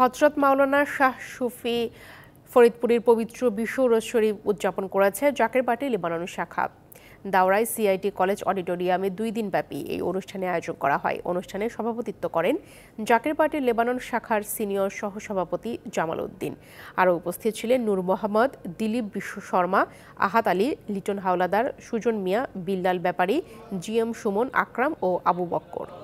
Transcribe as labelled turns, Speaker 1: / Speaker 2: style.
Speaker 1: হজরত মাওলানা শাহ সুফি ফরিদপুরের পবিত্র বিশ্বরজ শরীফ উদযাপন করেছে জাকের পার্টি লেবানন শাখা দাওরায় সিআইটি কলেজ অডিটোরিয়ামে দুই দিন ব্যাপী এই অনুষ্ঠানে আয়োজন করা হয় অনুষ্ঠানে সভাপতিত্ব করেন জাকের পাটি লেবানন শাখার সিনিয়র সহসভাপতি জামাল উদ্দিন আরও উপস্থিত ছিলেন নূর মোহাম্মদ দিলীপ বিশ্ব শর্মা আহাত আলী লিটন হাওলাদার সুজন মিয়া বিল্লাল ব্যাপারী জি এম সুমন আকরাম ও আবু বক্কর